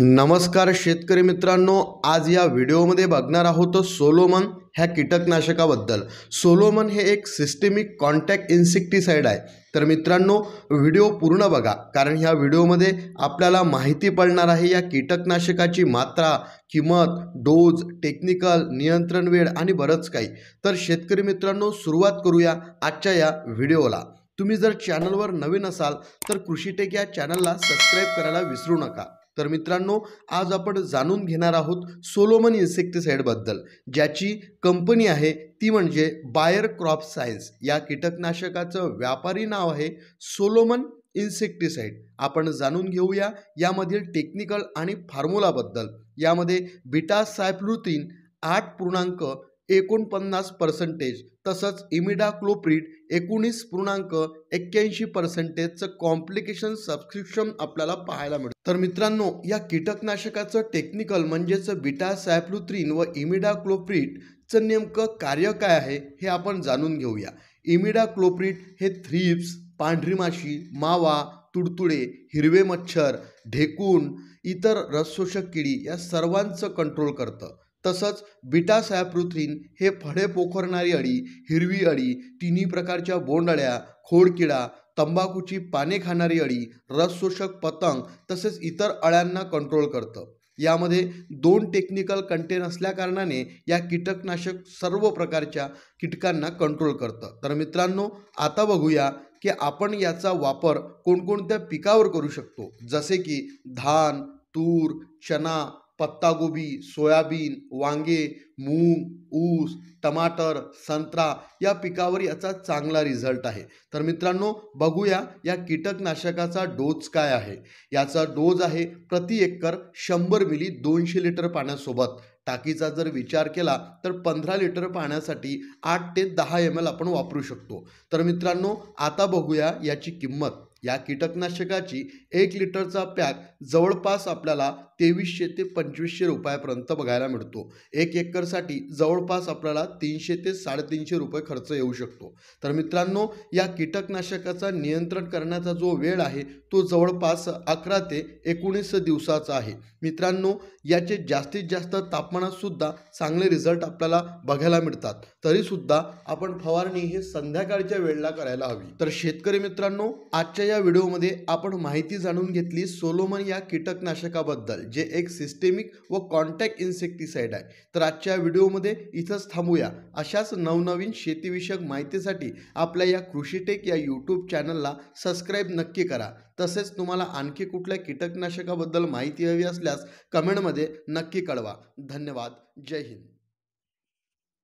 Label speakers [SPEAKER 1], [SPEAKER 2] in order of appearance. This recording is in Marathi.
[SPEAKER 1] नमस्कार शेतकरी मित्रांनो आज या व्हिडिओमध्ये बघणार आहोत सोलोमन ह्या कीटकनाशकाबद्दल सोलोमन हे एक सिस्टेमिक कॉन्टॅक्ट इन्सेक्टिसाईड आहे तर मित्रांनो व्हिडिओ पूर्ण बघा कारण ह्या व्हिडिओमध्ये आपल्याला माहिती पडणार आहे या कीटकनाशकाची मात्रा किंमत डोज टेक्निकल नियंत्रण वेळ आणि बरंच काही तर शेतकरी मित्रांनो सुरुवात करूया आजच्या या व्हिडिओला तुम्ही जर चॅनलवर नवीन असाल तर कृषीटेक या चॅनलला सबस्क्राईब करायला विसरू नका तर मित्रांनो आज आपण जाणून घेणार आहोत सोलोमन इन्सेक्टिसाईडबद्दल ज्याची कंपनी आहे ती म्हणजे बायर क्रॉप सायन्स या कीटकनाशकाचं व्यापारी नाव आहे सोलोमन इन्सेक्टिसाईड आपण जाणून घेऊया यामधील टेक्निकल आणि फॉर्म्युलाबद्दल यामध्ये बिटा सायप्लुतीन आठ पूर्णांक एकोणपन्नास पर्सेंटेज तसंच इमिडा एकोणीस पूर्णांक एक्क्याऐंशी पर्सेंटेजचं कॉम्प्लिकेशन सबस्क्रिप्शन आपल्याला पाहायला मिळतं तर मित्रांनो या कीटकनाशकाचं टेक्निकल म्हणजेच बिटा सॅप्लुत्रीन व इमिडा नेमकं कार्य काय आहे हे आपण जाणून घेऊया इमिडा हे थ्रीप्स पांढरी माशी मावा तुडतुडे हिरवे मच्छर ढेकूण इतर रसशोषक किडी या सर्वांचं कंट्रोल करतं तसंच बिटा सॅप्रुथ्रिन हे फळे पोखरणारी अळी हिरवी अळी तिन्ही प्रकारच्या बोंडअळ्या खोडकिडा तंबाखूची पाने खाणारी अळी रसशोषक पतंग तसेच इतर अळ्यांना कंट्रोल करतं यामध्ये दोन टेक्निकल कंटेन असल्याकारणाने या कीटकनाशक सर्व प्रकारच्या कीटकांना कंट्रोल करतं तर मित्रांनो आता बघूया की आपण याचा वापर कोणकोणत्या पिकावर करू शकतो जसे की धान तूर चना पत्तागोबी सोयाबीन वांगे मूग ऊस टमाटर संत्रा या पिकावर याचा चांगला रिझल्ट आहे तर मित्रांनो बघूया या कीटकनाशकाचा डोस काय आहे याचा डोस आहे प्रति एकर शंभर मिली दोनशे लिटर पाण्यासोबत टाकीचा जर विचार केला तर पंधरा लिटर पाण्यासाठी आठ ते दहा एम एल आपण वापरू शकतो तर मित्रांनो आता बघूया याची किंमत या कीटकनाशकाची एक लिटरचा पॅक जवळपास आपल्याला तेवीसशे ते पंचवीसशे रुपयापर्यंत बघायला मिळतो एक एकरसाठी जवळपास आपल्याला तीनशे ते साडेतीनशे रुपये खर्च येऊ शकतो तर मित्रांनो या कीटकनाशकाचा नियंत्रण करण्याचा जो वेळ आहे तो जवळपास अकरा ते एकोणीस दिवसाचा आहे मित्रांनो याचे जास्तीत जास्त तापमानातसुद्धा चांगले रिझल्ट आपल्याला बघायला मिळतात तरीसुद्धा आपण फवारणी हे संध्याकाळच्या वेळेला करायला हवी तर शेतकरी मित्रांनो आजच्या या व्हिडिओमध्ये आपण माहिती जाणून घेतली सोलोमन या कीटकनाशकाबद्दल जे एक सिस्टेमिक व कॉन्टॅक्ट इन्सेक्टिसाईड आहे तर आजच्या व्हिडिओमध्ये इथंच थांबूया अशाच नवनवीन शेतीविषयक माहितीसाठी आपल्या या कृषीटेक या यूट्यूब चॅनलला सबस्क्राईब नक्की करा तसेच तुम्हाला आणखी कुठल्या कीटकनाशकाबद्दल माहिती हवी असल्यास कमेंटमध्ये नक्की कळवा धन्यवाद जय हिंद